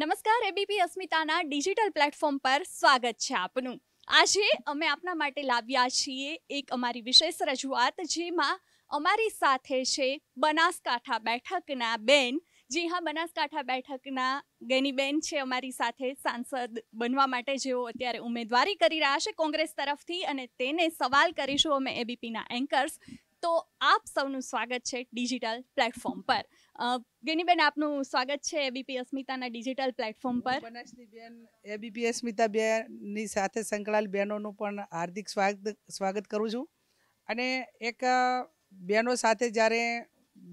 નમસ્કાર ABP અસ્મિતાના digital platform પર સ્વાગત છે આપનું આજે અમે આપના માટે લાવ્યા છીએ એક અમારી વિશેષ રજૂઆત જેમાં અમારી સાથે છે બનાસકાંઠા બેઠકના બેન જી હા બનાસકાંઠા બેઠકના ગેનીબેન છે અમારી સાથે સાંસદ બનવા માટે જેઓ અત્યારે ઉમેદવારી કરી રહ્યા છે કોંગ્રેસ તરફથી અને તેને સવાલ કરીશું અમે એબીપીના એન્કર્સ તો આપ સૌનું સ્વાગત છે ડિજિટલ પ્લેટફોર્મ પર ગેનીબેન આપનું સ્વાગત છે એબીપી અસ્મિતાના ડિજિટલ પ્લેટફોર્મ પર બેન એબીપી બેનની સાથે સંકળાયેલ બહેનોનું પણ હાર્દિક સ્વાગત સ્વાગત કરું છું અને એક બહેનો સાથે જ્યારે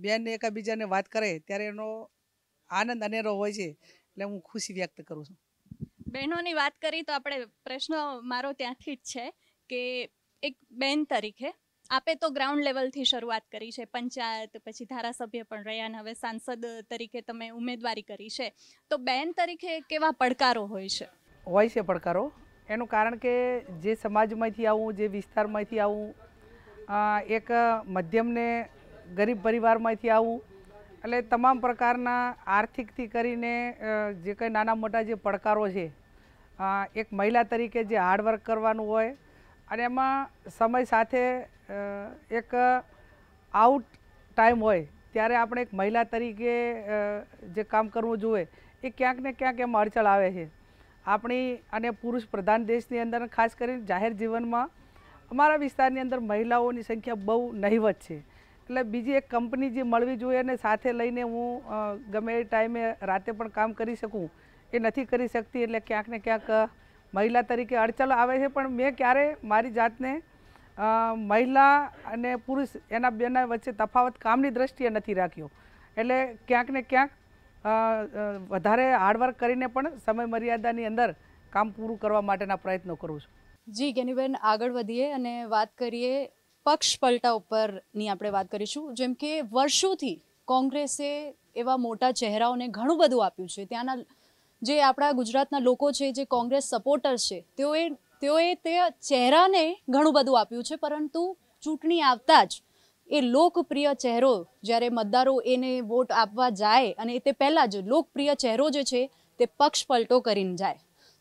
બેન એકબીજાને વાત કરે ત્યારે એનો આનંદ અનેરો હોય છે એટલે હું ખુશી વ્યક્ત કરું છું બહેનોની વાત કરી તો આપણે પ્રશ્ન મારો ત્યાંથી જ છે કે એક બેન તરીકે આપે તો ગ્રાઉન્ડ લેવલથી શરૂઆત કરી છે પંચાયત પછી ધારાસભ્ય પણ રહ્યા અને હવે સાંસદ તરીકે તમે ઉમેદવારી કરી છે તો બેન તરીકે કેવા પડકારો હોય છે હોય છે પડકારો એનું કારણ કે જે સમાજમાંથી આવું જે વિસ્તારમાંથી આવું એક મધ્યમને ગરીબ પરિવારમાંથી આવું એટલે તમામ પ્રકારના આર્થિકથી કરીને જે કંઈ નાના મોટા જે પડકારો છે એક મહિલા તરીકે જે હાર્ડવર્ક કરવાનું હોય અને એમાં સમય સાથે એક આઉટ ટાઈમ હોય ત્યારે આપણે એક મહિલા તરીકે જે કામ કરવું જોઈએ એ ક્યાંક ને ક્યાંક એમાં અડચણ આવે છે આપણી અને પુરુષ પ્રધાન દેશની અંદર ખાસ કરીને જાહેર જીવનમાં અમારા વિસ્તારની અંદર મહિલાઓની સંખ્યા બહુ નહીવત છે એટલે બીજી એક કંપની જે મળવી જોઈએ અને સાથે લઈને હું ગમે એ ટાઈમે રાતે પણ કામ કરી શકું એ નથી કરી શકતી એટલે ક્યાંક ને ક્યાંક મહિલા તરીકે અડચણ આવે છે પણ મેં ક્યારે મારી જાતને મહિલા અને પુરુષ એના બેના વચ્ચે તફાવત કામની દ્રષ્ટિએ નથી રાખ્યો એટલે ક્યાંક ને ક્યાંક વધારે હાર્ડવર્ક કરીને પણ સમય મર્યાદાની અંદર કામ પૂરું કરવા માટેના પ્રયત્નો કરું છું જી ગેનીબેન આગળ વધીએ અને વાત કરીએ પક્ષ પલટા ઉપરની આપણે વાત કરીશું જેમ કે વર્ષોથી કોંગ્રેસે એવા મોટા ચહેરાઓને ઘણું બધું આપ્યું છે ત્યાંના જે આપણા ગુજરાતના લોકો છે જે કોંગ્રેસ સપોર્ટર્સ છે તેઓએ તેઓએ તે ચહેરાને ઘણું બધું આપ્યું છે પરંતુ ચૂંટણી આવતા જ એ લોકપ્રિય ચહેરો જ્યારે મતદારો એને વોટ આપવા જાય અને તે પહેલાં જ લોકપ્રિય ચહેરો જે છે તે પક્ષ કરીને જાય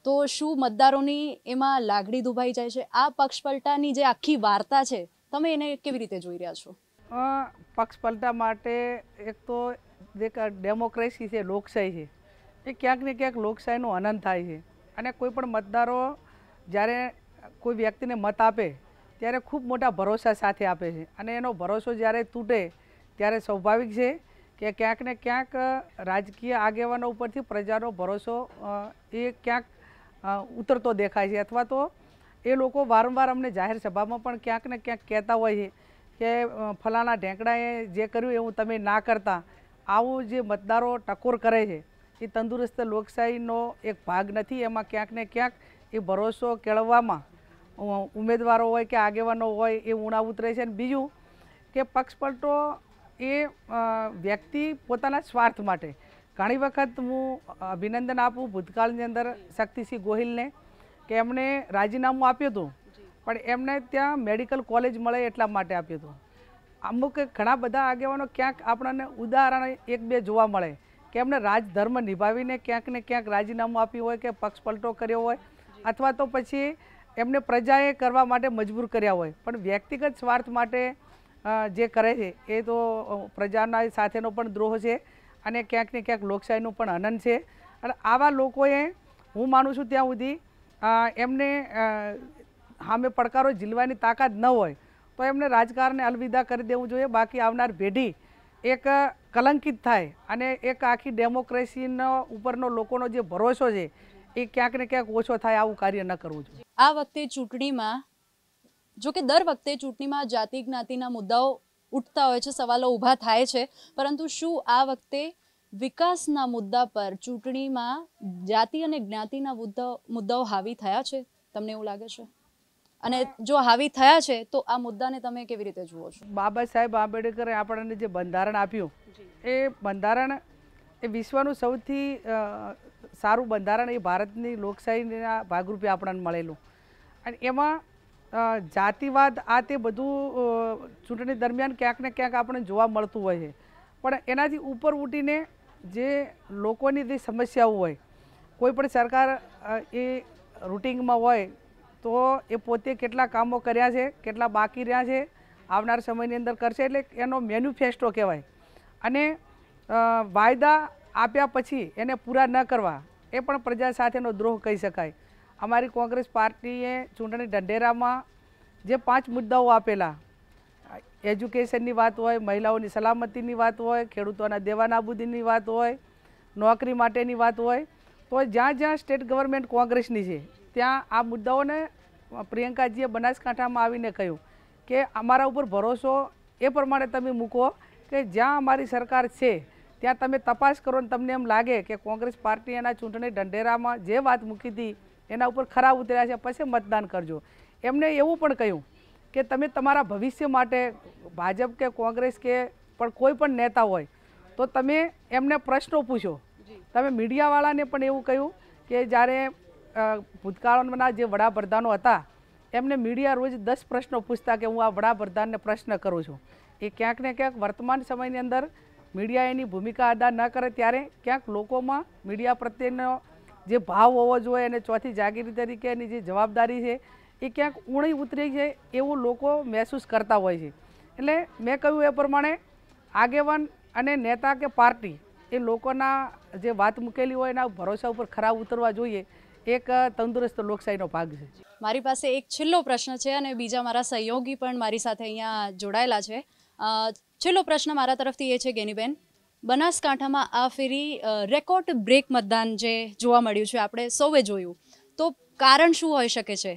તો શું મતદારોની એમાં લાગણી દુભાઈ જાય છે આ પક્ષ જે આખી વાર્તા છે તમે એને કેવી રીતે જોઈ રહ્યા છો પક્ષ માટે એક તો જે ડેમોક્રેસી છે લોકશાહી છે એ ક્યાંક ને ક્યાંક લોકશાહીનો આનંદ થાય છે અને કોઈ પણ મતદારો જ્યારે કોઈ વ્યક્તિને મત આપે ત્યારે ખૂબ મોટા ભરોસા સાથે આપે છે અને એનો ભરોસો જ્યારે તૂટે ત્યારે સ્વાભાવિક છે કે ક્યાંક ને ક્યાંક રાજકીય આગેવાનો ઉપરથી પ્રજાનો ભરોસો એ ક્યાંક ઉતરતો દેખાય છે અથવા તો એ લોકો વારંવાર અમને જાહેર સભામાં પણ ક્યાંક ને ક્યાંક કહેતા હોય છે કે ફલાણા ઢેંકડાએ જે કર્યું એવું તમે ના કરતા આવું જે મતદારો ટકોર કરે છે એ તંદુરસ્ત લોકશાહીનો એક ભાગ નથી એમાં ક્યાંક ને ક્યાંક એ ભરોસો કેળવવામાં ઉમેદવારો હોય કે આગેવાનો હોય એ ઉણા ઉતરે છે અને બીજું કે પક્ષપલટો એ વ્યક્તિ પોતાના સ્વાર્થ માટે ઘણી વખત હું અભિનંદન આપું ભૂતકાળની અંદર શક્તિસિંહ ગોહિલને કે એમણે રાજીનામું આપ્યું હતું પણ એમને ત્યાં મેડિકલ કોલેજ મળે એટલા માટે આપ્યું હતું અમુક ઘણા બધા આગેવાનો ક્યાંક આપણને ઉદાહરણ એક બે જોવા મળે કે એમણે રાજધર્મ નિભાવીને ક્યાંક ને ક્યાંક રાજીનામું આપ્યું હોય કે પક્ષપલટો કર્યો હોય અથવા તો પછી એમને પ્રજાએ કરવા માટે મજબૂર કર્યા હોય પણ વ્યક્તિગત સ્વાર્થ માટે જે કરે છે એ તો પ્રજાના સાથેનો પણ દ્રોહ છે અને ક્યાંક ને ક્યાંક લોકશાહીનું પણ હનન છે અને આવા લોકોએ હું માનું છું ત્યાં સુધી એમને સામે પડકારો ઝીલવાની તાકાત ન હોય તો એમને રાજકારણને અલવિદા કરી દેવું જોઈએ બાકી આવનાર પેઢી એક કલંકિત થાય અને એક આખી ડેમોક્રેસીનો ઉપરનો લોકોનો જે ભરોસો છે એ ક્યાંક ને ક્યાંક ઓછો થાય આવું કાર્ય ન કરવું જોઈએ આ વખતે ચૂંટણીમાં જો કે દર વખતે ચૂંટણીમાં જાતિ જ્ઞાતિના મુદ્દાઓ ઉઠતા હોય છે સવાલો ઊભા થાય છે પરંતુ શું આ વખતે વિકાસના મુદ્દા પર ચૂંટણીમાં જાતિ અને જ્ઞાતિના મુદ્દાઓ હાવી થયા છે તમને એવું લાગે છે અને જો હાવી થયા છે તો આ મુદ્દાને તમે કેવી રીતે જુઓ છો બાબા સાહેબ આંબેડકરે આપણને જે બંધારણ આપ્યું એ બંધારણ એ વિશ્વનું સૌથી સારું બંધારણ એ ભારતની લોકશાહીના ભાગરૂપે આપણને મળેલું અને એમાં જાતિવાદ આ તે બધું ચૂંટણી દરમિયાન ક્યાંક ને ક્યાંક આપણને જોવા મળતું હોય છે પણ એનાથી ઉપર ઉઠીને જે લોકોની જે સમસ્યાઓ હોય કોઈ પણ સરકાર એ રૂટિંગમાં હોય તો એ પોતે કેટલા કામો કર્યા છે કેટલા બાકી રહ્યા છે આવનાર સમયની અંદર કરશે એટલે એનો મેન્યુફેસ્ટો કહેવાય અને વાયદા આપ્યા પછી એને પૂરા ન કરવા એ પણ પ્રજા સાથેનો દ્રોહ કહી શકાય અમારી કોંગ્રેસ પાર્ટીએ ચૂંટણી ઢંઢેરામાં જે પાંચ મુદ્દાઓ આપેલા એજ્યુકેશનની વાત હોય મહિલાઓની સલામતીની વાત હોય ખેડૂતોના દેવાનાબૂદીની વાત હોય નોકરી માટેની વાત હોય તો જ્યાં જ્યાં સ્ટેટ ગવર્મેન્ટ કોંગ્રેસની છે ત્યાં આ મુદ્દાઓને પ્રિયંકાજીએ બનાસકાંઠામાં આવીને કહ્યું કે અમારા ઉપર ભરોસો એ પ્રમાણે તમે મૂકો કે જ્યાં અમારી સરકાર છે ત્યાં તમે તપાસ કરો ને તમને એમ લાગે કે કોંગ્રેસ પાર્ટી એના ચૂંટણી ઢંઢેરામાં જે વાત મૂકી હતી એના ઉપર ખરાબ ઉતર્યા છે પછી મતદાન કરજો એમને એવું પણ કહ્યું કે તમે તમારા ભવિષ્ય માટે ભાજપ કે કોંગ્રેસ કે પણ કોઈ પણ નેતા હોય તો તમે એમને પ્રશ્નો પૂછો તમે મીડિયાવાળાને પણ એવું કહ્યું કે જ્યારે ભૂતકાળના જે વડાપ્રધાનો હતા એમને મીડિયા રોજ દસ પ્રશ્નો પૂછતા કે હું આ વડાપ્રધાનને પ્રશ્ન કરું છું એ ક્યાંક ને ક્યાંક વર્તમાન સમયની અંદર મીડિયા એની ભૂમિકા અદા ન કરે ત્યારે ક્યાંક લોકોમાં મીડિયા પ્રત્યેનો જે ભાવ હોવો જોઈએ અને ચોથી જાગીરી તરીકેની જે જવાબદારી છે એ ક્યાંક ઊણી ઉતરી છે એવું લોકો મહેસૂસ કરતા હોય છે એટલે મેં કહ્યું એ પ્રમાણે આગેવાન અને નેતા કે પાર્ટી એ લોકોના જે વાત મૂકેલી હોય એના ભરોસા ઉપર ખરા ઉતરવા જોઈએ એક તંદુરસ્ત લોકશાહીનો ભાગ છે મારી પાસે એક છેલ્લો પ્રશ્ન છે અને બીજા મારા સહયોગી પણ મારી સાથે અહીંયા જોડાયેલા છે છેલ્લો પ્રશ્ન મારા તરફથી એ છે ગેનીબેન બનાસકાંઠામાં આ ફેરી રેકોર્ડ બ્રેક મતદાન જે જોવા મળ્યું છે આપણે સૌએ જોયું તો કારણ શું હોઈ શકે છે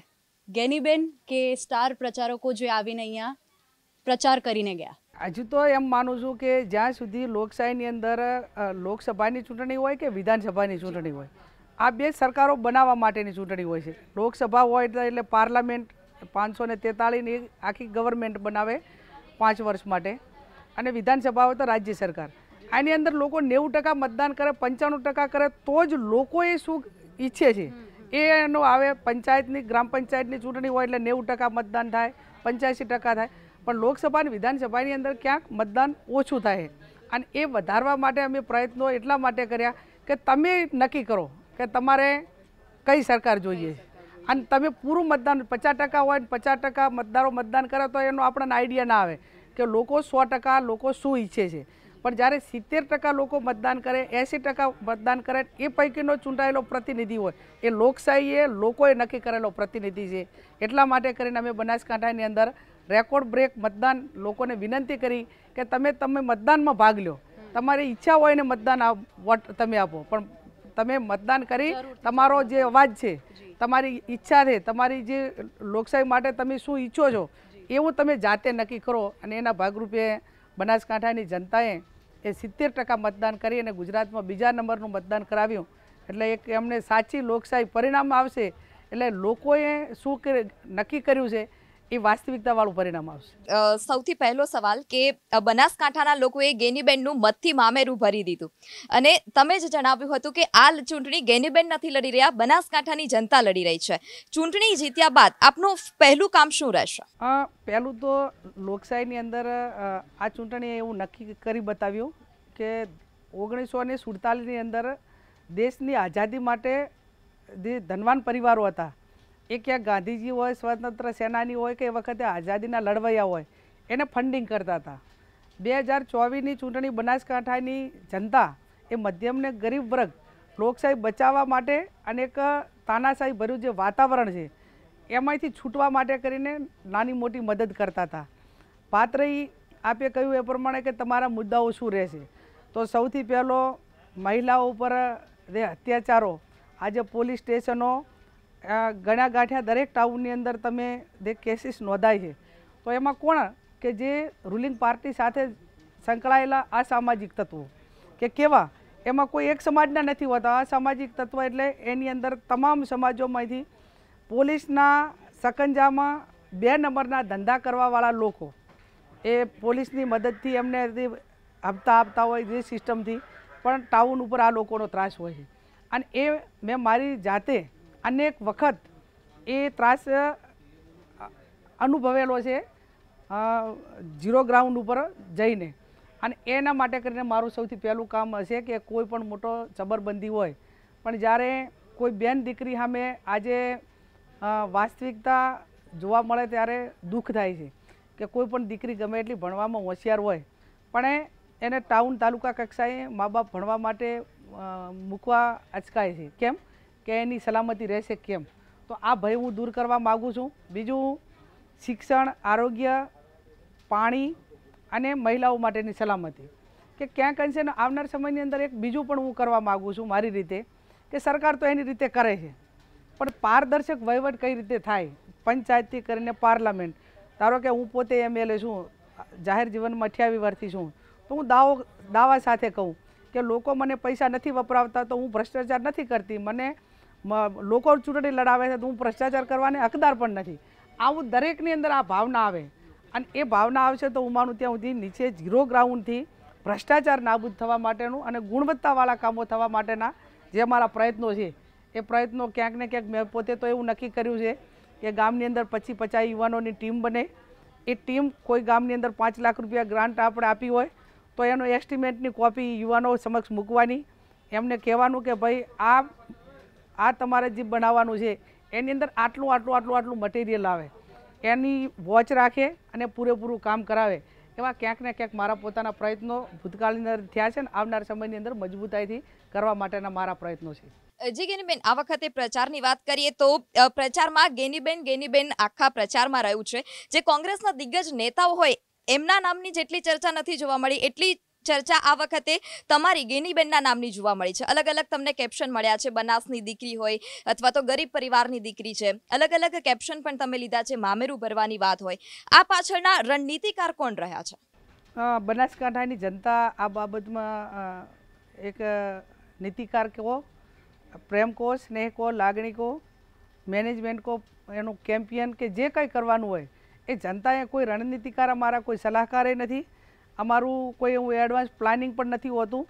ગેનીબેન કે સ્ટાર પ્રચારકો જે આવીને અહીંયા પ્રચાર કરીને ગયા હજુ તો એમ માનું છું કે જ્યાં સુધી લોકશાહીની અંદર લોકસભાની ચૂંટણી હોય કે વિધાનસભાની ચૂંટણી હોય આ બે સરકારો બનાવવા માટેની ચૂંટણી હોય છે લોકસભા હોય એટલે પાર્લામેન્ટ પાંચસો ને તેતાળીની આખી ગવર્મેન્ટ બનાવે પાંચ વર્ષ માટે અને વિધાનસભા હોય તો રાજ્ય સરકાર આની અંદર લોકો નેવું ટકા મતદાન કરે પંચાણું ટકા કરે તો જ લોકો એ શું ઈચ્છે છે એનો આવે પંચાયતની ગ્રામ પંચાયતની ચૂંટણી હોય એટલે નેવું ટકા મતદાન થાય પંચ્યાસી ટકા થાય પણ લોકસભા અને વિધાનસભાની અંદર ક્યાંક મતદાન ઓછું થાય અને એ વધારવા માટે અમે પ્રયત્નો એટલા માટે કર્યા કે તમે નક્કી કરો કે તમારે કઈ સરકાર જોઈએ અને તમે પૂરું મતદાન પચાસ ટકા હોય પચાસ ટકા મતદારો મતદાન કરે તો એનો આપણને આઈડિયા ના આવે કે લોકો સો ટકા લોકો શું ઈચ્છે છે પણ જ્યારે સિત્તેર ટકા લોકો મતદાન કરે એંસી ટકા મતદાન કરે એ પૈકીનો ચૂંટાયેલો પ્રતિનિધિ હોય એ લોકશાહીએ લોકોએ નક્કી કરેલો પ્રતિનિધિ છે એટલા માટે કરીને અમે બનાસકાંઠાની અંદર રેકોર્ડ બ્રેક મતદાન લોકોને વિનંતી કરી કે તમે તમે મતદાનમાં ભાગ લો તમારી ઈચ્છા હોય ને મતદાન વોટ તમે આપો પણ તમે મતદાન કરી તમારો જે અવાજ છે તમારી ઈચ્છા છે તમારી જે લોકશાહી માટે તમે શું ઈચ્છો છો એવું તમે જાતે નક્કી કરો અને એના ભાગરૂપે બનાસકાંઠાની જનતાએ એ સિત્તેર ટકા મતદાન કરી અને ગુજરાતમાં બીજા નંબરનું મતદાન કરાવ્યું એટલે એક એમને સાચી લોકશાહી પરિણામ આવશે એટલે લોકોએ શું નક્કી કર્યું છે એ વાસ્તવિકતાવાળું પરિણામ આવશે સૌથી પહેલો સવાલ કે બનાસકાંઠાના લોકોએ ગેનીબેનનું મતથી મામેરું ભરી દીધું અને તમે જ જણાવ્યું હતું કે આ ચૂંટણી ગેનીબેન નથી લડી રહ્યા બનાસકાંઠાની જનતા લડી રહી છે ચૂંટણી જીત્યા બાદ આપનું પહેલું કામ શું રહેશે પહેલું તો લોકશાહીની અંદર આ ચૂંટણીએ એવું નક્કી કરી બતાવ્યું કે ઓગણીસો ને સુડતાલીસની અંદર દેશની આઝાદી માટે જે ધનવાન પરિવારો હતા એ ક્યાંક ગાંધીજી હોય સ્વતંત્ર સેનાની હોય કે એ વખતે આઝાદીના લડવૈયા હોય એને ફંડિંગ કરતા હતા બે હજાર ચોવીસની ચૂંટણી બનાસકાંઠાની જનતા એ મધ્યમને ગરીબ વર્ગ લોકશાહી બચાવવા માટે અને એક તાનાશાહી ભર્યું જે વાતાવરણ છે એમાંથી છૂટવા માટે કરીને નાની મોટી મદદ કરતા હતા પાત્રઈ આપે કહ્યું એ પ્રમાણે કે તમારા મુદ્દાઓ શું રહેશે તો સૌથી પહેલો મહિલાઓ ઉપર જે અત્યાચારો આજે પોલીસ સ્ટેશનો ગણા ગાંઠ્યા દરેક ટાઉનની અંદર તમે જે કેસીસ નોંધાય છે તો એમાં કોણ કે જે રૂલિંગ પાર્ટી સાથે સંકળાયેલા અસામાજિક તત્વો કે કેવા એમાં કોઈ એક સમાજના નથી હોતા અસામાજિક તત્વ એટલે એની અંદર તમામ સમાજોમાંથી પોલીસના સકંજામાં બે નંબરના ધંધા કરવાવાળા લોકો એ પોલીસની મદદથી એમને હપ્તા આપતા હોય જે સિસ્ટમથી પણ ટાઉન ઉપર આ લોકોનો ત્રાસ હોય છે અને એ મેં મારી જાતે અનેક વખત એ ત્રાસ અનુભવેલો છે ઝીરો ગ્રાઉન્ડ ઉપર જઈને અને એના માટે કરીને મારું સૌથી પહેલું કામ હશે કે કોઈ પણ મોટો જબરબંધી હોય પણ જ્યારે કોઈ બેન દીકરી સામે આજે વાસ્તવિકતા જોવા મળે ત્યારે દુઃખ થાય છે કે કોઈ પણ દીકરી ગમે એટલી ભણવામાં હોશિયાર હોય પણ એને ટાઉન તાલુકા કક્ષાએ મા બાપ ભણવા માટે મૂકવા અચકાય છે કેમ કે એની સલામતી રહેશે કેમ તો આ ભય હું દૂર કરવા માગું છું બીજું શિક્ષણ આરોગ્ય પાણી અને મહિલાઓ માટેની સલામતી કે ક્યાંક અંશે આવનાર સમયની અંદર એક બીજું પણ હું કરવા માગું છું મારી રીતે કે સરકાર તો એની રીતે કરે છે પણ પારદર્શક વહીવટ કઈ રીતે થાય પંચાયતથી કરીને પાર્લામેન્ટ ધારો કે હું પોતે એમએલએ છું જાહેર જીવનમાં અઠ્યાવી વર્ષથી છું તો હું દાવો દાવા સાથે કહું કે લોકો મને પૈસા નથી વપરાવતા તો હું ભ્રષ્ટાચાર નથી કરતી મને લોકો ચૂંટણી લડાવે છે તો હું ભ્રષ્ટાચાર કરવાને હકદાર પણ નથી આવું દરેકની અંદર આ ભાવના આવે અને એ ભાવના આવશે તો ઉમાનું ત્યાં સુધી નીચે ઝીરો ગ્રાઉન્ડથી ભ્રષ્ટાચાર નાબૂદ થવા માટેનું અને ગુણવત્તાવાળા કામો થવા માટેના જે મારા પ્રયત્નો છે એ પ્રયત્નો ક્યાંક ને ક્યાંક મેં પોતે તો એવું નક્કી કર્યું છે કે ગામની અંદર પચી પચાસ યુવાનોની ટીમ બને એ ટીમ કોઈ ગામની અંદર પાંચ લાખ રૂપિયા ગ્રાન્ટ આપણે આપી હોય તો એનો એસ્ટિમેટની કોપી યુવાનો સમક્ષ મૂકવાની એમને કહેવાનું કે ભાઈ આ આ તમારે જે બનાવવાનું છે એની અંદર આટલું આટલું આટલું આટલું મટીરિયલ આવે એની વોચ રાખે અને પૂરેપૂરું કામ કરાવે એવા ક્યાંક ને ક્યાંક મારા પોતાના પ્રયત્નો ભૂતકાળની અંદર થયા છે અને આવનાર સમયની અંદર મજબૂતાઈથી કરવા માટેના મારા પ્રયત્નો છે જી ગેનીબેન આ વખતે પ્રચારની વાત કરીએ તો પ્રચારમાં ગેનીબેન ગેનીબેન આખા પ્રચારમાં રહ્યું છે જે કોંગ્રેસના દિગ્ગજ નેતાઓ હોય એમના નામની જેટલી ચર્ચા નથી જોવા મળી એટલી ચર્ચા આ વખતે તમારી ગેનીબેનના નામની જોવા મળી છે અલગ અલગ તમને કેપ્શન મળ્યા છે બનાસની દીકરી હોય અથવા તો ગરીબ પરિવારની દીકરી છે અલગ અલગ કેપ્શન પણ તમે લીધા છે મામેરું ભરવાની વાત હોય આ પાછળના રણનીતિકાર કોણ રહ્યા છે બનાસકાંઠાની જનતા આ બાબતમાં એક નીતિકાર કહો પ્રેમ કહો સ્નેહ કહો લાગણી કહો મેનેજમેન્ટ કહો એનું કેમ્પિયન કે જે કંઈ કરવાનું હોય એ જનતાએ કોઈ રણનીતિકાર અમારા કોઈ સલાહકારે નથી અમારું કોઈ એવું એડવાન્સ પ્લાનિંગ પણ નથી હોતું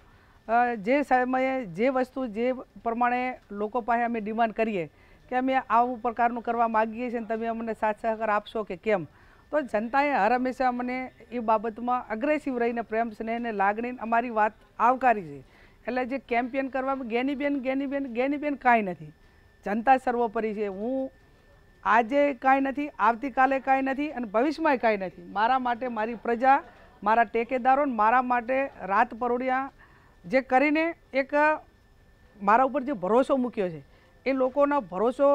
જે સમયે જે વસ્તુ જે પ્રમાણે લોકો પાસે અમે ડિમાન્ડ કરીએ કે અમે આવું પ્રકારનું કરવા માગીએ છીએ તમે અમને સાથ સહકાર આપશો કે કેમ તો જનતાએ હર હંમેશા અમને એ બાબતમાં અગ્રેસિવ રહીને પ્રેમ સ્નેહને લાગણી અમારી વાત આવકારી છે એટલે જે કેમ્પિયન કરવામાં ગેનીબેન ગેનીબેન ગેનીબેન કાંઈ નથી જનતા સર્વોપરી છે હું આજે કાંઈ નથી આવતીકાલે કાંઈ નથી અને ભવિષ્યમાંય કાંઈ નથી મારા માટે મારી પ્રજા મારા ટેકેદારોને મારા માટે રાત પરોડિયા જે કરીને એક મારા ઉપર જે ભરોસો મૂક્યો છે એ લોકોનો ભરોસો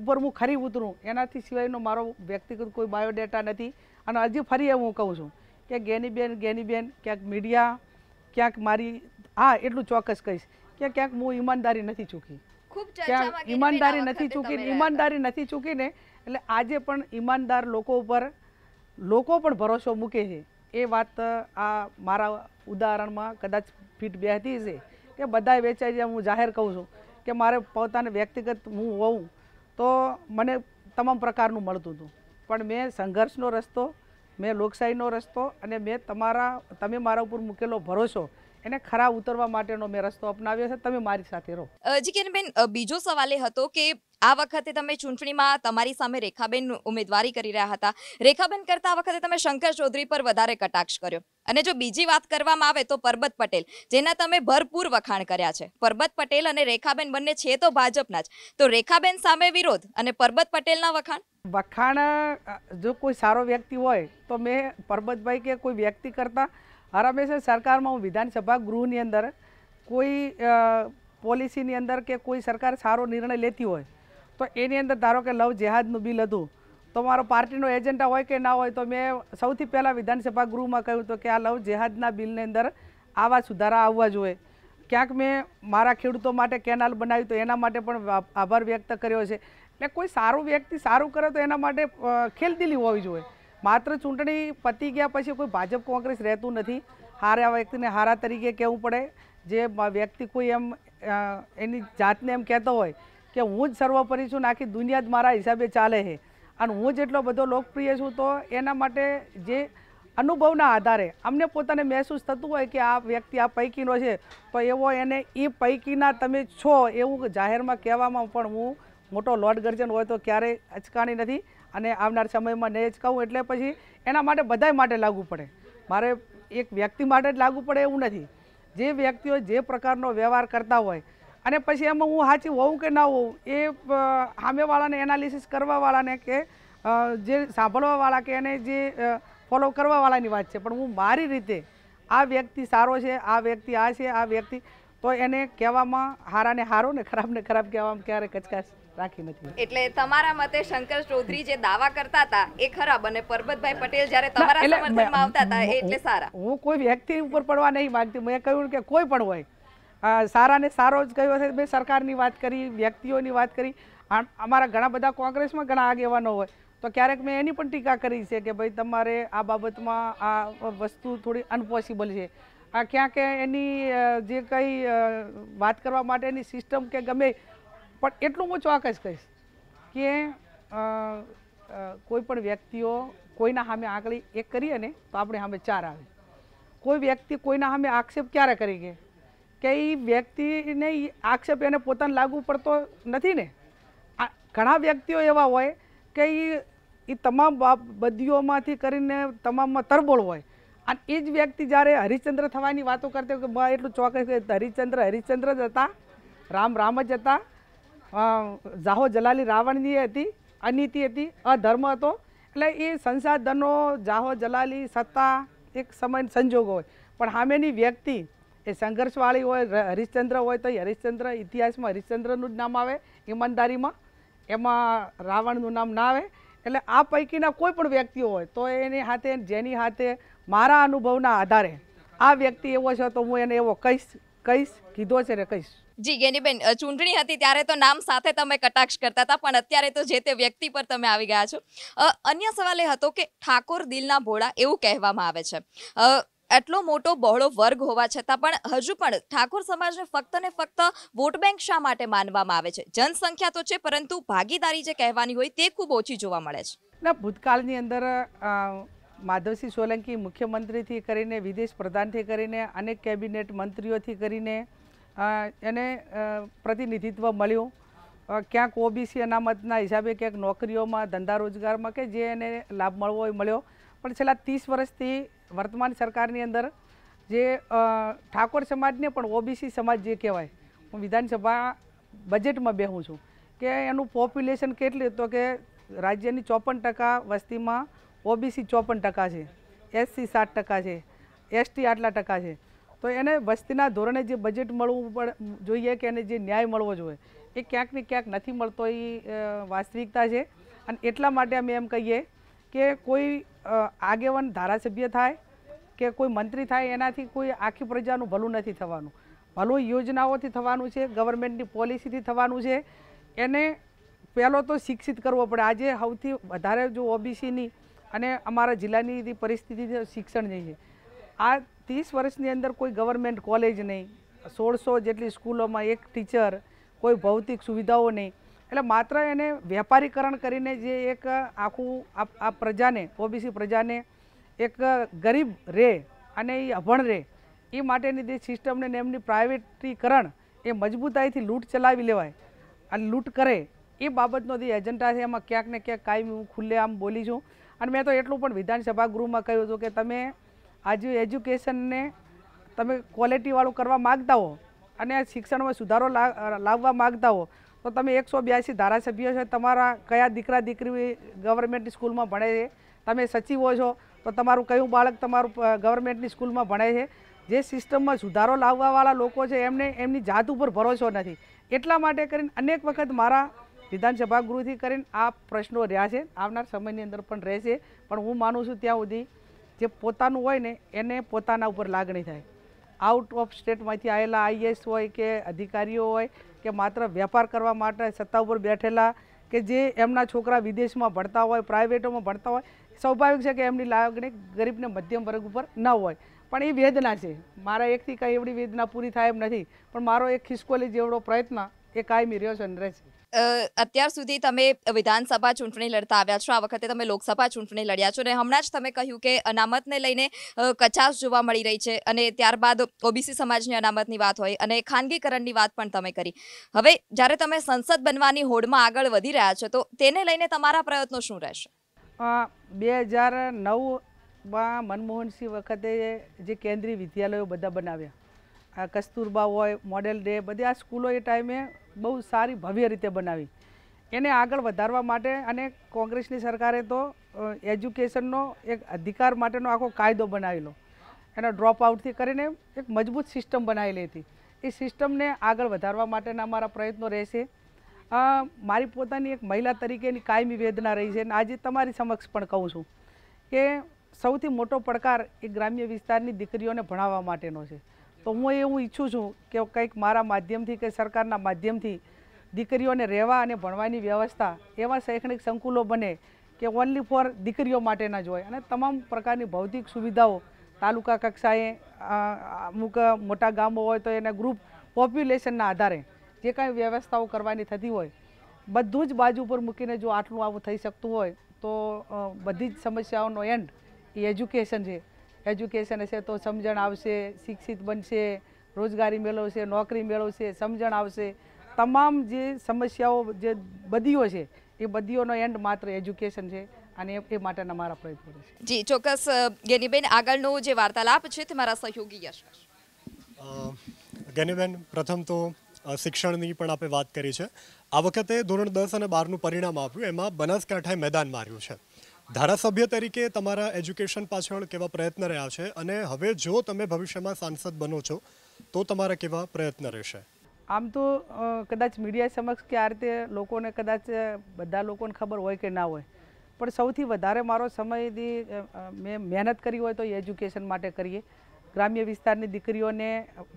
ઉપર હું ખરી ઉતરું એનાથી સિવાયનો મારો વ્યક્તિગત કોઈ બાયોડેટા નથી અને હજી ફરી હું કહું છું કે ગેનીબેન ગેનીબેન ક્યાંક મીડિયા ક્યાંક મારી હા એટલું ચોક્કસ કહીશ કે ક્યાંક હું ઈમાનદારી નથી ચૂકી ક્યાંક ઈમાનદારી નથી ચૂકી ઈમાનદારી નથી ચૂકીને એટલે આજે પણ ઈમાનદાર લોકો ઉપર લોકો પણ ભરોસો મૂકે છે એ વાત આ મારા ઉદાહરણમાં કદાચ ફીટ બેહતી હશે કે બધા વેચાઈ જાય હું જાહેર કહું છું કે મારે પોતાને વ્યક્તિગત હું હોઉં તો મને તમામ પ્રકારનું મળતું હતું પણ મેં સંઘર્ષનો રસ્તો મેં લોકશાહીનો રસ્તો અને મેં તમારા તમે મારા ઉપર મૂકેલો ભરોસો એને ખરા ઉતરવા માટેનો મેં રસ્તો અપનાવ્યો છે તમે મારી સાથે રહો જીકેનબેન બીજો સવાલ એ હતો કે આ વખતે તમે ચૂંટણીમાં તમારી સામે રેખાબેન ઉમેદવારી કરી રહ્યા હતા રેખાબેન કરતા આ વખતે તમે શંકર ચૌધરી પર વધારે કટાક્ષ કર્યો અને જો બીજી વાત કરવામાં આવે તો પરબત પટેલ જેના તમે ભરપૂર વખાણ કર્યા છે પરબત પટેલ અને રેખાબેન બંને છે તો ભાજપના જ તો રેખાબેન સામે વિરોધ અને પરબત પટેલના વખાણ વખાણ જો કોઈ સારો વ્યક્તિ હોય તો મેં પરબતભાઈ કે કોઈ વ્યક્તિ કરતાં હરામેશા સરકારમાં હું વિધાનસભા ગૃહની અંદર કોઈ પોલિસીની અંદર કે કોઈ સરકાર સારો નિર્ણય લેતી હોય તો એની અંદર ધારો કે લવ જેહાદનું બિલ હતું તો મારો પાર્ટીનો એજન્ડા હોય કે ના હોય તો મેં સૌથી પહેલાં વિધાનસભા ગૃહમાં કહ્યું હતું કે આ લવ જેહાદના બિલની અંદર આવા સુધારા આવવા જોઈએ ક્યાંક મેં મારા ખેડૂતો માટે કેનાલ બનાવી તો એના માટે પણ આભાર વ્યક્ત કર્યો છે એટલે કોઈ સારું વ્યક્તિ સારું કરે તો એના માટે ખેલદિલી હોવી જોઈએ માત્ર ચૂંટણી પતી ગયા પછી કોઈ ભાજપ કોંગ્રેસ રહેતું નથી હારા વ્યક્તિને હારા તરીકે કહેવું પડે જે વ્યક્તિ કોઈ એમ એની જાતને એમ કહેતો હોય કે હું જ સર્વોપરી છું ને આખી દુનિયા જ મારા હિસાબે ચાલે છે અને હું જેટલો બધો લોકપ્રિય છું તો એના માટે જે અનુભવના આધારે અમને પોતાને મહેસૂસ થતું હોય કે આ વ્યક્તિ આ પૈકીનો છે તો એવો એને એ પૈકીના તમે છો એવું જાહેરમાં કહેવામાં પણ હું મોટો લોર્ડ ગર્જન હોય તો ક્યારેય અચકાણી નથી અને આવનાર સમયમાં નહીં અચકાવું એટલે પછી એના માટે બધાય માટે લાગુ પડે મારે એક વ્યક્તિ માટે જ લાગુ પડે એવું નથી જે વ્યક્તિઓ જે પ્રકારનો વ્યવહાર કરતા હોય અને પછી એમાં હું સાચી હોઉં કે ના હોઉં એ સામેવાળાને એનાલિસિસ કરવાવાળાને કે જે સાંભળવાવાળા કે એને જે ફોલો કરવાવાળાની વાત છે પણ હું મારી રીતે આ વ્યક્તિ સારો છે આ વ્યક્તિ આ છે આ વ્યક્તિ તો એને કહેવામાં હારાને હારો ને ખરાબને ખરાબ કહેવામાં ક્યારે કચકાશ રાખી નથી એટલે તમારા મતે શંકર ચૌધરી જે દાવા કરતા હતા એ ખરાબ અને પરબતભાઈ પટેલ જ્યારે તમારા સમર્થનમાં આવતા હતા એટલે સારા હું કોઈ વ્યક્તિ ઉપર પડવા નહીં માંગતી મેં કહ્યું કે કોઈ પણ હોય સારાને સારો જ કહ્યો છે મેં સરકારની વાત કરી વ્યક્તિઓની વાત કરી અમારા ઘણા બધા કોંગ્રેસમાં ઘણા આગેવાનો હોય તો ક્યારેક મેં એની પણ ટીકા કરી છે કે ભાઈ તમારે આ બાબતમાં આ વસ્તુ થોડી અનપોસિબલ છે આ ક્યાંક એની જે કંઈ વાત કરવા માટેની સિસ્ટમ કે ગમે પણ એટલું હું ચોક્કસ કહીશ કે કોઈ પણ વ્યક્તિઓ કોઈના સામે આંકડી એક કરીએ ને તો આપણે સામે ચાર આવે કોઈ વ્યક્તિ કોઈના સામે આક્ષેપ ક્યારે કરી કે કે એ વ્યક્તિને આક્ષેપ એને પોતાને લાગુ પડતો નથી ને ઘણા વ્યક્તિઓ એવા હોય કે એ એ તમામ બદીઓમાંથી કરીને તમામમાં તરબોળ હોય અને એ જ વ્યક્તિ જ્યારે હરિશ્ચંદ્ર થવાની વાતો કરતી હોય કે મેં એટલું ચોક્કસ હરિશ્ચંદ્ર હરિશ્ચંદ્ર જ હતા રામ રામ જ હતા જાહો જલાલી રાવણની હતી અનીતિ હતી અધર્મ હતો એટલે એ સંસાધનો જાહો જલાલી સત્તા એક સમય સંજોગ હોય પણ સામેની વ્યક્તિ એ સંઘર્ષવાળી હોય હરિશ્ચંદ્ર હોય તો હરિશ્ચંદ્ર ઇતિહાસમાં હરિશ્ચંદ્રનું જ નામ આવે ઈમાનદારીમાં એમાં રાવણનું નામ ના આવે એટલે આ પૈકીના કોઈ પણ વ્યક્તિ હોય તો એની હાથે જેની હાથે મારા અનુભવના આધારે આ વ્યક્તિ એવો છે તો હું એને એવો કહીશ કહીશ કીધો છે ને કહીશ જી ગેનીબેન ચૂંટણી હતી ત્યારે તો નામ સાથે તમે કટાક્ષ કરતા હતા પણ અત્યારે તો જે તે વ્યક્તિ પર તમે આવી ગયા છો અન્ય સવાલ એ હતો કે ઠાકોર દિલના ભોળા એવું કહેવામાં આવે છે એટલો મોટો બહોળો વર્ગ હોવા છતાં પણ હજુ પણ ઠાકોર સમાજને ફક્ત ને ફક્ત વોટ બેંક શા માટે માનવામાં આવે છે જનસંખ્યા તો છે પરંતુ ભાગીદારી જે કહેવાની હોય તે ખૂબ ઓછી જોવા મળે છે ના ભૂતકાળની અંદર માધવસિંહ સોલંકી મુખ્યમંત્રીથી કરીને વિદેશ પ્રધાનથી કરીને અનેક કેબિનેટ મંત્રીઓથી કરીને એને પ્રતિનિધિત્વ મળ્યું ક્યાંક ઓબીસી અનામતના હિસાબે ક્યાંક નોકરીઓમાં ધંધા રોજગારમાં કે જે એને લાભ મળવો એ મળ્યો પણ છેલ્લા ત્રીસ વર્ષથી વર્તમાન સરકારની અંદર જે ઠાકોર સમાજને પણ ઓબીસી સમાજ જે કહેવાય હું વિધાનસભા બજેટમાં બેહું છું કે એનું પોપ્યુલેશન કેટલું તો કે રાજ્યની ચોપન ટકા વસ્તીમાં ઓબીસી ચોપન ટકા છે એસસી સાત ટકા છે એસટી આટલા ટકા છે તો એને વસ્તીના ધોરણે જે બજેટ મળવું જોઈએ કે એને જે ન્યાય મળવો જોઈએ એ ક્યાંક ને ક્યાંક નથી મળતો એ વાસ્તવિકતા છે અને એટલા માટે અમે એમ કહીએ કે કોઈ આગેવન ધારાસભ્ય થાય કે કોઈ મંત્રી થાય એનાથી કોઈ આખી પ્રજાનું ભલું નથી થવાનું ભલું યોજનાઓથી થવાનું છે ગવર્મેન્ટની પોલિસીથી થવાનું છે એને પહેલો તો શિક્ષિત કરવો પડે આજે સૌથી વધારે જો ઓબીસીની અને અમારા જિલ્લાની પરિસ્થિતિ શિક્ષણ નહીં છે આ ત્રીસ વર્ષની અંદર કોઈ ગવર્મેન્ટ કોલેજ નહીં સોળસો જેટલી સ્કૂલોમાં એક ટીચર કોઈ ભૌતિક સુવિધાઓ નહીં એટલે માત્ર એને વેપારીકરણ કરીને જે એક આખું આ પ્રજાને ઓબીસી પ્રજાને એક ગરીબ રહે અને એ અભણ રહે એ માટેની જે સિસ્ટમને એમની પ્રાઇવેટીકરણ એ મજબૂતાઈથી લૂંટ ચલાવી લેવાય અને લૂંટ કરે એ બાબતનો જે એજન્ડા છે એમાં ક્યાંક ને ક્યાંક કાયમ હું ખુલ્લે આમ બોલી છું અને મેં તો એટલું પણ વિધાનસભા ગૃહમાં કહ્યું હતું કે તમે આજે એજ્યુકેશનને તમે ક્વોલિટીવાળું કરવા માગતા હો અને શિક્ષણમાં સુધારો લાવવા માગતા હો તો તમે એકસો બ્યાસી ધારાસભ્યો છો તમારા કયા દીકરા દીકરી ગવર્મેન્ટની સ્કૂલમાં ભણે છે તમે સચિવો છો તો તમારું કયું બાળક તમારું ગવર્મેન્ટની સ્કૂલમાં ભણે છે જે સિસ્ટમમાં સુધારો લાવવાવાળા લોકો છે એમને એમની જાત ઉપર ભરોસો નથી એટલા માટે કરીને અનેક વખત મારા વિધાનસભા ગૃહથી કરીને આ પ્રશ્નો રહ્યા છે આવનાર સમયની અંદર પણ રહેશે પણ હું માનું છું ત્યાં સુધી જે પોતાનું હોય ને એને પોતાના ઉપર લાગણી થાય આઉટ ઓફ સ્ટેટમાંથી આવેલા આઈએસ હોય કે અધિકારીઓ હોય કે માત્ર વેપાર કરવા માટે સત્તા ઉપર બેઠેલા કે જે એમના છોકરા વિદેશમાં ભણતા હોય પ્રાઇવેટોમાં ભણતા હોય સ્વાભાવિક છે કે એમની લાગણી ગરીબને મધ્યમ વર્ગ ઉપર ન હોય પણ એ વેદના છે મારા એકથી કંઈ એવડી વેદના પૂરી થાય એમ નથી પણ મારો એક ખિસકોલી જેવડો પ્રયત્ન એ કાયમી રહ્યો છે અને રહેશે અત્યાર સુધી તમે વિધાનસભા ચૂંટણી લડતા આવ્યા છો આ વખતે તમે લોકસભા ચૂંટણી લડ્યા છો અને હમણાં જ તમે કહ્યું કે અનામતને લઈને કચાશ જોવા મળી રહી છે અને ત્યારબાદ ઓબીસી સમાજની અનામતની વાત હોય અને ખાનગીકરણની વાત પણ તમે કરી હવે જ્યારે તમે સંસદ બનવાની હોડમાં આગળ વધી રહ્યા છો તો તેને લઈને તમારા પ્રયત્નો શું રહેશે બે હજાર નવમાં મનમોહનસિંહ વખતે જે કેન્દ્રીય વિદ્યાલયો બધા બનાવ્યા કસ્તુરબા હોય મોડેલ ડે બધી આ સ્કૂલો એ ટાઈમે બહુ સારી ભવ્ય રીતે બનાવી એને આગળ વધારવા માટે અને કોંગ્રેસની સરકારે તો એજ્યુકેશનનો એક અધિકાર માટેનો આખો કાયદો બનાવેલો એના ડ્રોપ આઉટથી કરીને એક મજબૂત સિસ્ટમ બનાવેલી હતી એ સિસ્ટમને આગળ વધારવા માટેના મારા પ્રયત્નો રહેશે મારી પોતાની એક મહિલા તરીકેની કાયમી વેદના રહી છે અને આજે તમારી સમક્ષ પણ કહું છું કે સૌથી મોટો પડકાર એ ગ્રામ્ય વિસ્તારની દીકરીઓને ભણાવવા માટેનો છે તો હું એવું ઈચ્છું છું કે કંઈક મારા માધ્યમથી કે સરકારના માધ્યમથી દીકરીઓને રહેવા અને ભણવાની વ્યવસ્થા એવા શૈક્ષણિક સંકુલો બને કે ઓનલી ફોર દીકરીઓ માટેના જ હોય અને તમામ પ્રકારની ભૌતિક સુવિધાઓ તાલુકા કક્ષાએ અમુક મોટા ગામો હોય તો એના ગ્રુપ પોપ્યુલેશનના આધારે જે કાંઈ વ્યવસ્થાઓ કરવાની થતી હોય બધું જ બાજુ પર મૂકીને જો આટલું આવું થઈ શકતું હોય તો બધી જ સમસ્યાઓનો એન્ડ એ એજ્યુકેશન છે એજ્યુકેશન હશે તો સમજણ આવશે શિક્ષિત બનશે રોજગારી મેળવશે નોકરી મેળવશે સમજણ આવશે તમામ જે સમસ્યાઓ જે બધીઓ છે એ બધીઓનો એન્ડ માત્ર એજ્યુકેશન છે અને એ માટેના મારા પ્રયત્નો છે જી ચોક્કસ ગેનીબેન આગળનો જે વાર્તાલાપ છે તે મારા સહયોગી યશકશ ગેનીબેન પ્રથમ તો શિક્ષણની પણ આપણે વાત કરી છે આ વખતે ધોરણ દસ અને બારનું પરિણામ આપ્યું એમાં બનાસકાંઠાએ મેદાન માર્યું છે ધારાસભ્ય તરીકે તમારા એજ્યુકેશન પાછળ કેવા પ્રયત્ન રહ્યા છે અને હવે જો તમે ભવિષ્યમાં સાંસદ બનો છો તો તમારા કેવા પ્રયત્ન રહેશે આમ તો કદાચ મીડિયા સમક્ષ કે આ રીતે લોકોને કદાચ બધા લોકોને ખબર હોય કે ના હોય પણ સૌથી વધારે મારો સમયથી મેં મહેનત કરી હોય તો એજ્યુકેશન માટે કરીએ ગ્રામ્ય વિસ્તારની દીકરીઓને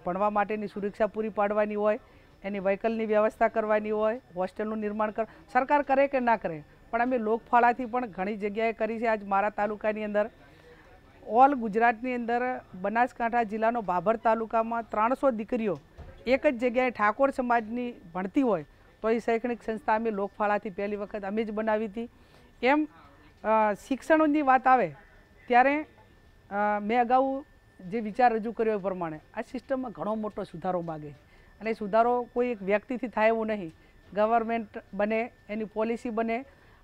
ભણવા માટેની સુરક્ષા પૂરી પાડવાની હોય એની વ્હીકલની વ્યવસ્થા કરવાની હોય હોસ્ટેલનું નિર્માણ કર સરકાર કરે કે ના કરે પણ અમે લોકફાળાથી પણ ઘણી જગ્યાએ કરી છે આજ મારા તાલુકાની અંદર ઓલ ગુજરાતની અંદર બનાસકાંઠા જિલ્લાનો ભાભર તાલુકામાં ત્રણસો દીકરીઓ એક જ જગ્યાએ ઠાકોર સમાજની ભણતી હોય તો એ શૈક્ષણિક સંસ્થા અમે લોકફાળાથી પહેલી વખત અમે જ બનાવી હતી એમ શિક્ષણની વાત આવે ત્યારે મેં અગાઉ જે વિચાર રજૂ કર્યો એ પ્રમાણે આ સિસ્ટમમાં ઘણો મોટો સુધારો માગે અને સુધારો કોઈ એક વ્યક્તિથી થાય એવું નહીં ગવર્મેન્ટ બને એની પોલિસી બને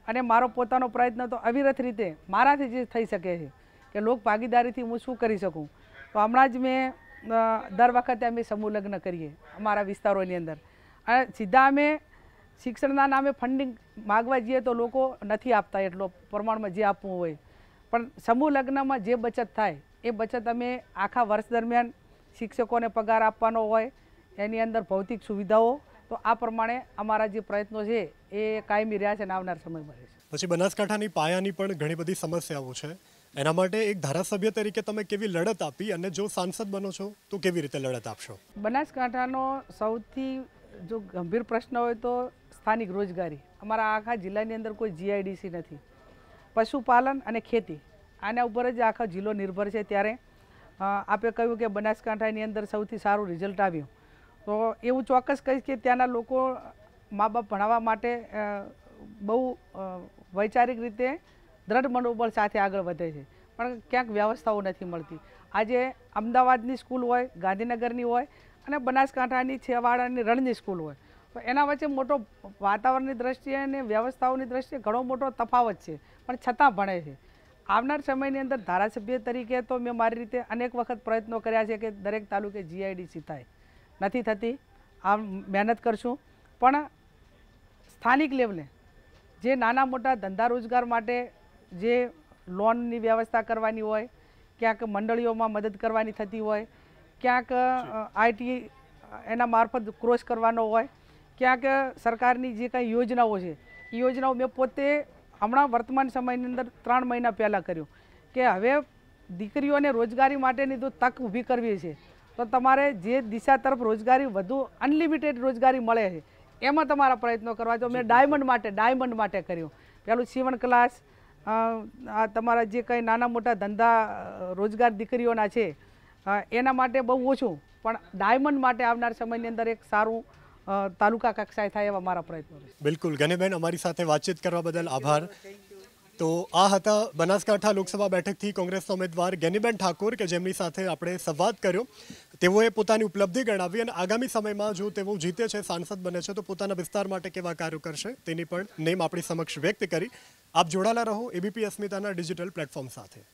અને મારો પોતાનો પ્રયત્ન તો અવિરત રીતે મારાથી જે થઈ શકે છે કે લોક ભાગીદારીથી હું શું કરી શકું તો હમણાં જ મેં દર વખતે અમે સમૂહલગ્ન કરીએ અમારા વિસ્તારોની અંદર અને સીધા અમે શિક્ષણના નામે ફંડિંગ માગવા જઈએ તો લોકો નથી આપતા એટલો પ્રમાણમાં જે આપવું હોય પણ સમૂહલગ્નમાં જે બચત થાય એ બચત અમે આખા વર્ષ દરમિયાન શિક્ષકોને પગાર આપવાનો હોય એની અંદર ભૌતિક સુવિધાઓ તો આ પ્રમાણે અમારા જે પ્રયત્નો છે એ કાયમી રહ્યા છે અને આવનાર સમયમાં રહેશે પછી બનાસકાંઠાની પાયાની પણ ઘણી બધી સમસ્યાઓ છે એના માટે એક ધારાસભ્ય તરીકે તમે કેવી લડત આપી અને જો સાંસદ બનો છો તો કેવી રીતે લડત આપશો બનાસકાંઠાનો સૌથી જો ગંભીર પ્રશ્ન હોય તો સ્થાનિક રોજગારી અમારા આખા જિલ્લાની અંદર કોઈ જીઆઈડીસી નથી પશુપાલન અને ખેતી આના ઉપર જ આખો જિલ્લો નિર્ભર છે ત્યારે આપે કહ્યું કે બનાસકાંઠાની અંદર સૌથી સારું રિઝલ્ટ આવ્યું તો એવું ચોક્કસ કહીશ કે ત્યાંના લોકો મા બાપ ભણાવવા માટે બહુ વૈચારિક રીતે દ્રઢ મનોબળ સાથે આગળ વધે છે પણ ક્યાંક વ્યવસ્થાઓ નથી મળતી આજે અમદાવાદની સ્કૂલ હોય ગાંધીનગરની હોય અને બનાસકાંઠાની છેવાડાની રણની સ્કૂલ હોય તો એના વચ્ચે મોટો વાતાવરણની દ્રષ્ટિએ અને વ્યવસ્થાઓની દ્રષ્ટિએ ઘણો મોટો તફાવત છે પણ છતાં ભણે છે આવનાર સમયની અંદર ધારાસભ્ય તરીકે તો મેં મારી રીતે અનેક વખત પ્રયત્નો કર્યા છે કે દરેક તાલુકે જીઆઈડીસી થાય નથી થતી આમ મહેનત કરશું પણ સ્થાનિક લેવલે જે નાના મોટા ધંધા રોજગાર માટે જે લોનની વ્યવસ્થા કરવાની હોય ક્યાંક મંડળીઓમાં મદદ કરવાની થતી હોય ક્યાંક આઈટી એના મારફત ક્રોસ કરવાનો હોય ક્યાંક સરકારની જે કંઈ યોજનાઓ છે એ યોજનાઓ મેં પોતે હમણાં વર્તમાન સમયની અંદર ત્રણ મહિના પહેલાં કર્યું કે હવે દીકરીઓને રોજગારી માટેની જો તક ઊભી કરવી છે તો તમારે જે દિશા તરફ રોજગારી વધુ અનલિમિટેડ રોજગારી મળે છે એમાં તમારા પ્રયત્નો કરવા જો મેં ડાયમંડ માટે ડાયમંડ માટે કર્યું પેલું સીવણ ક્લાસ આ તમારા જે કંઈ નાના મોટા ધંધા રોજગાર દીકરીઓના છે એના માટે બહુ ઓછું પણ ડાયમંડ માટે આવનાર સમયની અંદર એક સારું તાલુકા કક્ષાએ થાય એવા મારા પ્રયત્નો બિલકુલ ગનેબેન અમારી સાથે વાતચીત કરવા બદલ આભાર તો આ હતા બનાસકાંઠા લોકસભા બેઠકથી કોંગ્રેસના ઉમેદવાર ગેનીબેન ઠાકોર કે જેમની સાથે આપણે સંવાદ કર્યો તેઓએ પોતાની ઉપલબ્ધિ ગણાવી અને આગામી સમયમાં જો તેઓ જીતે છે સાંસદ બને છે તો પોતાના વિસ્તાર માટે કેવા કાર્યો કરશે તેની પણ નેમ આપણી સમક્ષ વ્યક્ત કરી આપ જોડાયેલા રહો એબીપી અસ્મિતાના ડિજિટલ પ્લેટફોર્મ સાથે